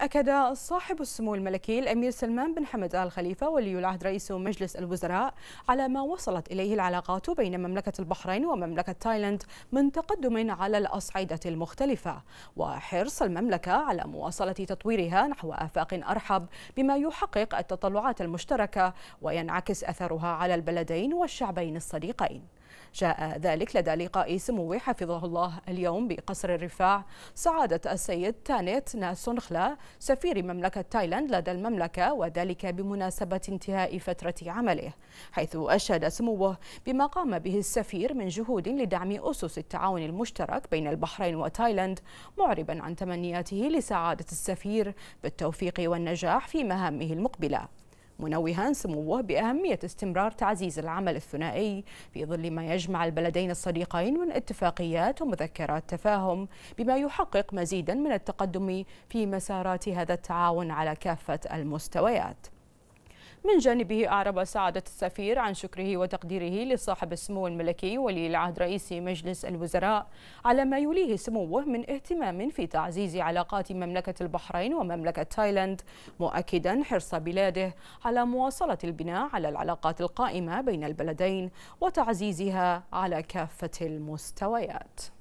أكد صاحب السمو الملكي الأمير سلمان بن حمد آل خليفة ولي العهد رئيس مجلس الوزراء على ما وصلت إليه العلاقات بين مملكة البحرين ومملكة تايلاند من تقدم على الأصعدة المختلفة وحرص المملكة على مواصلة تطويرها نحو آفاق أرحب بما يحقق التطلعات المشتركة وينعكس أثرها على البلدين والشعبين الصديقين جاء ذلك لدى لقاء سموه حفظه الله اليوم بقصر الرفاع سعادة السيد تانيت ناسونخلا سفير مملكة تايلاند لدى المملكة وذلك بمناسبة انتهاء فترة عمله حيث أشاد سموه بما قام به السفير من جهود لدعم أسس التعاون المشترك بين البحرين وتايلاند معربا عن تمنياته لسعادة السفير بالتوفيق والنجاح في مهامه المقبله منوها سموه بأهمية استمرار تعزيز العمل الثنائي في ظل ما يجمع البلدين الصديقين من اتفاقيات ومذكرات تفاهم بما يحقق مزيدا من التقدم في مسارات هذا التعاون على كافة المستويات من جانبه أعرب سعادة السفير عن شكره وتقديره لصاحب السمو الملكي ولي العهد رئيس مجلس الوزراء على ما يوليه سموه من اهتمام في تعزيز علاقات مملكة البحرين ومملكة تايلاند مؤكدا حرص بلاده على مواصلة البناء على العلاقات القائمة بين البلدين وتعزيزها على كافة المستويات